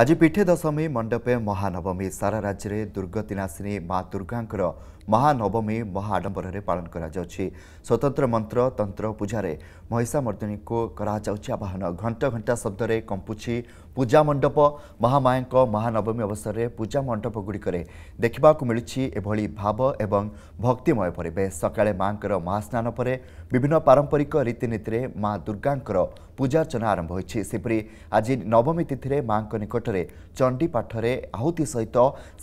आज पीठे दशमी मण्डपे महानवमी सारा राज्यले मा मार्गाको ମହାନବମୀ ମହା ଆଡମ୍ବରରେ ପାଳନ କରାଯାଉଛି ସ୍ୱତନ୍ତ୍ର ମନ୍ତ୍ର ତନ୍ତ୍ର ପୂଜାରେ ମହିଷାମର୍ଦ୍ଦିନୀଙ୍କୁ କରାଯାଉଛି ଆବାହନ ଘଣ୍ଟ ଘଣ୍ଟା ଶବ୍ଦରେ କମ୍ପୁଛି ପୂଜା ମଣ୍ଡପ ମହାମାୟାଙ୍କ ମହାନବମୀ ଅବସରରେ ପୂଜା ମଣ୍ଡପଗୁଡ଼ିକରେ ଦେଖିବାକୁ ମିଳୁଛି ଏଭଳି ଭାବ ଏବଂ ଭକ୍ତିମୟ ପରିବେଶ ସକାଳେ ମାଆଙ୍କର ମହାସ୍ନାନ ପରେ ବିଭିନ୍ନ ପାରମ୍ପରିକ ରୀତିନୀତିରେ ମା ଦୁର୍ଗାଙ୍କର ପୂଜାର୍ଚ୍ଚନା ଆରମ୍ଭ ହୋଇଛି ସେପରି ଆଜି ନବମୀ ତିଥିରେ ମାଆଙ୍କ ନିକଟରେ ଚଣ୍ଡିପାଠରେ ଆହୁତି ସହିତ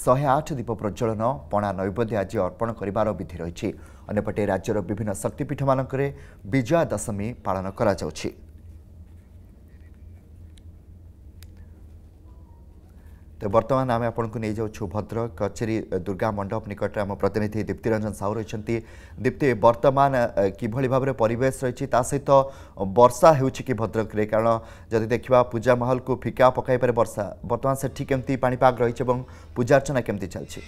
ଶହେ ଆଠ ଦୀପ ପ୍ରଜ୍ୱଳନ ପଣା ନୈବେଦ୍ୟ ଆଜି ଅର୍ପଣ କରିବାର ବିଧି ରହିଛି ଅନ୍ୟପଟେ ରାଜ୍ୟର ବିଭିନ୍ନ ଶକ୍ତିପୀଠମାନଙ୍କରେ ବିଜୟା ଦଶମୀ ପାଳନ କରାଯାଉଛି ତେବେ ବର୍ତ୍ତମାନ ଆମେ ଆପଣଙ୍କୁ ନେଇଯାଉଛୁ ଭଦ୍ରକ କଚେରୀ ଦୁର୍ଗା ମଣ୍ଡପ ନିକଟରେ ଆମ ପ୍ରତିନିଧି ଦୀପ୍ତି ରଞ୍ଜନ ସାହୁ ରହିଛନ୍ତି ଦୀପ୍ତି ବର୍ତ୍ତମାନ କିଭଳି ଭାବରେ ପରିବେଶ ରହିଛି ତା ସହିତ ବର୍ଷା ହେଉଛି କି ଭଦ୍ରକରେ କାରଣ ଯଦି ଦେଖିବା ପୂଜା ମହଲକୁ ଫିକା ପକାଇପାରେ ବର୍ଷା ବର୍ତ୍ତମାନ ସେଠି କେମିତି ପାଣିପାଗ ରହିଛି ଏବଂ ପୂଜାର୍ଚ୍ଚନା କେମିତି ଚାଲିଛି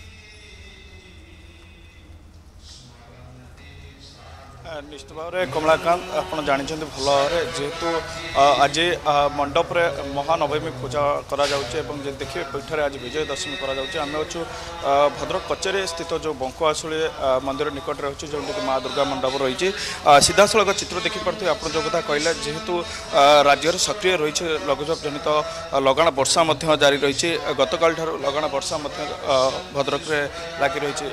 ନିଶ୍ଚିତ ଭାବରେ କମଳାକାନ୍ତ ଆପଣ ଜାଣିଛନ୍ତି ଭଲ ଭାବରେ ଯେହେତୁ ଆଜି ମଣ୍ଡପରେ ମହାନବମୀ ପୂଜା କରାଯାଉଛି ଏବଂ ଯଦି ଦେଖିବେ ପୀଠରେ ଆଜି ବିଜୟ ଦଶମୀ କରାଯାଉଛି ଆମେ ଅଛୁ ଭଦ୍ରକ କଚେରୀ ସ୍ଥିତ ଯେଉଁ ବଙ୍କୁଆଶୁଳି ମନ୍ଦିର ନିକଟରେ ଅଛି ଯେଉଁଠିକି ମା ଦୁର୍ଗା ମଣ୍ଡପ ରହିଛି ସିଧାସଳଖ ଚିତ୍ର ଦେଖିପାରୁଥିବେ ଆପଣ ଯେଉଁ କଥା କହିଲେ ଯେହେତୁ ରାଜ୍ୟରେ ସକ୍ରିୟ ରହିଛି ଲଘୁଚାପ ଜନିତ ଲଗାଣ ବର୍ଷା ମଧ୍ୟ ଜାରି ରହିଛି ଗତକାଲିଠାରୁ ଲଗାଣ ବର୍ଷା ମଧ୍ୟ ଭଦ୍ରକରେ ଲାଗି ରହିଛି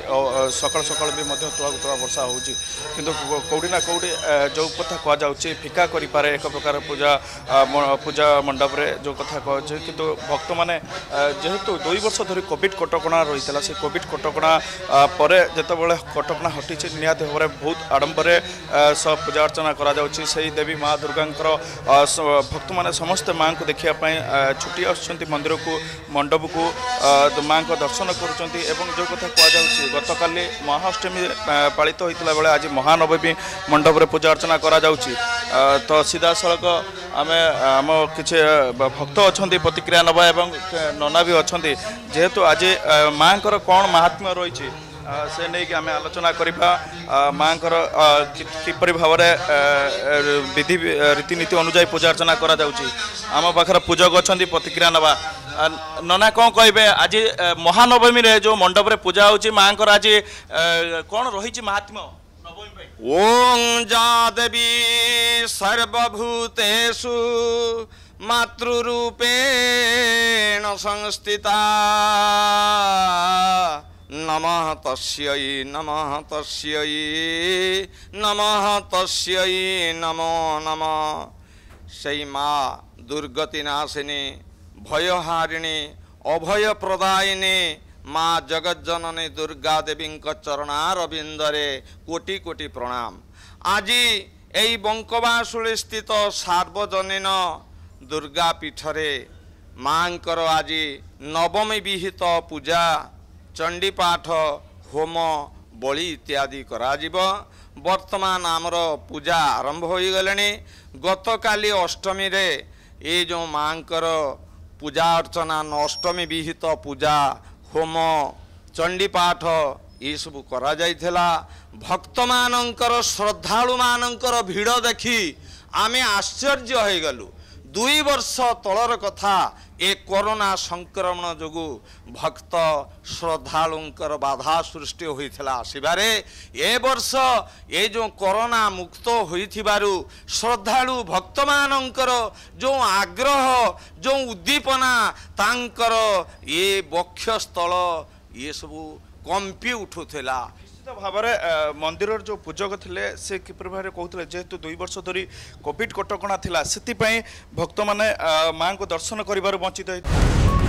ସକାଳୁ ସକାଳୁ ବି ମଧ୍ୟ ତୁଳାକୁ ତୁଳା ବର୍ଷା ହେଉଛି କିନ୍ତୁ କେଉଁଠି ନା କେଉଁଠି ଯେଉଁ କଥା କୁହାଯାଉଛି ଫିକା କରିପାରେ ଏକ ପ୍ରକାର ପୂଜା ପୂଜା ମଣ୍ଡପରେ ଯେଉଁ କଥା କୁହାଯାଉଛି କିନ୍ତୁ ଭକ୍ତମାନେ ଯେହେତୁ ଦୁଇ ବର୍ଷ ଧରି କୋଭିଡ଼ କଟକଣା ରହିଥିଲା ସେ କୋଭିଡ଼ କଟକଣା ପରେ ଯେତେବେଳେ କଟକଣା ହଟିଛି ନିହାତି ଭାବରେ ବହୁତ ଆଡ଼ମ୍ବରେ ସହ ପୂଜା ଅର୍ଚ୍ଚନା କରାଯାଉଛି ସେହି ଦେବୀ ମା ଦୁର୍ଗାଙ୍କର ଭକ୍ତମାନେ ସମସ୍ତେ ମାଆଙ୍କୁ ଦେଖିବା ପାଇଁ ଛୁଟି ଆସୁଛନ୍ତି ମନ୍ଦିରକୁ ମଣ୍ଡପକୁ ମାଆଙ୍କ ଦର୍ଶନ କରୁଛନ୍ତି ଏବଂ ଯେଉଁ କଥା କୁହାଯାଉଛି ଗତକାଲି ମହାଅଷ୍ଟମୀ ପାଳିତ ହୋଇଥିଲା ବେଳେ ଆଜି ମହାନବମୀ ମଣ୍ଡପରେ ପୂଜା ଅର୍ଚ୍ଚନା କରାଯାଉଛି ତ ସିଧାସଳଖ ଆମେ ଆମ କିଛି ଭକ୍ତ ଅଛନ୍ତି ପ୍ରତିକ୍ରିୟା ନେବା ଏବଂ ନନା ବି ଅଛନ୍ତି ଯେହେତୁ ଆଜି ମାଆଙ୍କର କ'ଣ ମାହାତ୍ମ୍ୟ ରହିଛି ସେ ନେଇକି ଆମେ ଆଲୋଚନା କରିବା ମାଆଙ୍କର କିପରି ଭାବରେ ବିଧି ରୀତିନୀତି ଅନୁଯାୟୀ ପୂଜା ଅର୍ଚ୍ଚନା କରାଯାଉଛି ଆମ ପାଖରେ ପୂଜକ ଅଛନ୍ତି ପ୍ରତିକ୍ରିୟା ନେବା ନନା କ'ଣ କହିବେ ଆଜି ମହାନବମୀରେ ଯେଉଁ ମଣ୍ଡପରେ ପୂଜା ହେଉଛି ମାଆଙ୍କର ଆଜି କ'ଣ ରହିଛି ମାହାତ୍ମ୍ୟ ॐ जादवी सर्वभूतेषु मातृरूपेण संस्थिता नमः तस्यै नमः तस्यै नमः तस्यै नमो नमः সেই মা দুর্গতি নাশিনী ভয়হারিণী ମା ଜଗଜ୍ଜନନୀ ଦୁର୍ଗା ଦେବୀଙ୍କ ଚରଣା ରବିନ୍ଦରେ କୋଟି କୋଟି ପ୍ରଣାମ ଆଜି ଏହି ବଙ୍କବାଂଶୁଳୀ ସ୍ଥିତ ସାର୍ବଜନୀନ ଦୁର୍ଗା ପୀଠରେ ମାଙ୍କର ଆଜି ନବମୀ ବିହିତ ପୂଜା ଚଣ୍ଡୀପାଠ ହୋମ ବଳି ଇତ୍ୟାଦି କରାଯିବ ବର୍ତ୍ତମାନ ଆମର ପୂଜା ଆରମ୍ଭ ହୋଇଗଲେଣି ଗତକାଲି ଅଷ୍ଟମୀରେ ଏ ଯେଉଁ ମାଙ୍କର ପୂଜା ଅର୍ଚ୍ଚନା ଅଷ୍ଟମୀ ବିହିତ ପୂଜା ହୋମ ଚଣ୍ଡିପାଠ ଏସବୁ କରାଯାଇଥିଲା ଭକ୍ତମାନଙ୍କର ଶ୍ରଦ୍ଧାଳୁମାନଙ୍କର ଭିଡ଼ ଦେଖି ଆମେ ଆଶ୍ଚର୍ଯ୍ୟ ହୋଇଗଲୁ ଦୁଇ ବର୍ଷ ତଳର କଥା ଏ କରୋନା ସଂକ୍ରମଣ ଯୋଗୁଁ ଭକ୍ତ ଶ୍ରଦ୍ଧାଳୁଙ୍କର ବାଧା ସୃଷ୍ଟି ହୋଇଥିଲା ଆସିବାରେ ଏ ବର୍ଷ ଏ ଯେଉଁ କରୋନା ମୁକ୍ତ ହୋଇଥିବାରୁ ଶ୍ରଦ୍ଧାଳୁ ଭକ୍ତମାନଙ୍କର ଯେଉଁ ଆଗ୍ରହ ଯେଉଁ ଉଦ୍ଦୀପନା ତାଙ୍କର ଏ ବକ୍ଷସ୍ଥଳ ଇଏ ସବୁ କମ୍ପି ଉଠୁଥିଲା ନିଶ୍ଚିତ ଭାବରେ ମନ୍ଦିରର ଯେଉଁ ପୂଜକ ଥିଲେ ସେ କିପରି ଭାବରେ କହୁଥିଲେ ଯେହେତୁ ଦୁଇ ବର୍ଷ ଧରି କୋଭିଡ଼ କଟକଣା ଥିଲା ସେଥିପାଇଁ ଭକ୍ତମାନେ ମାଆଙ୍କୁ ଦର୍ଶନ କରିବାରୁ ବଞ୍ଚିତ ହୋଇଥିଲେ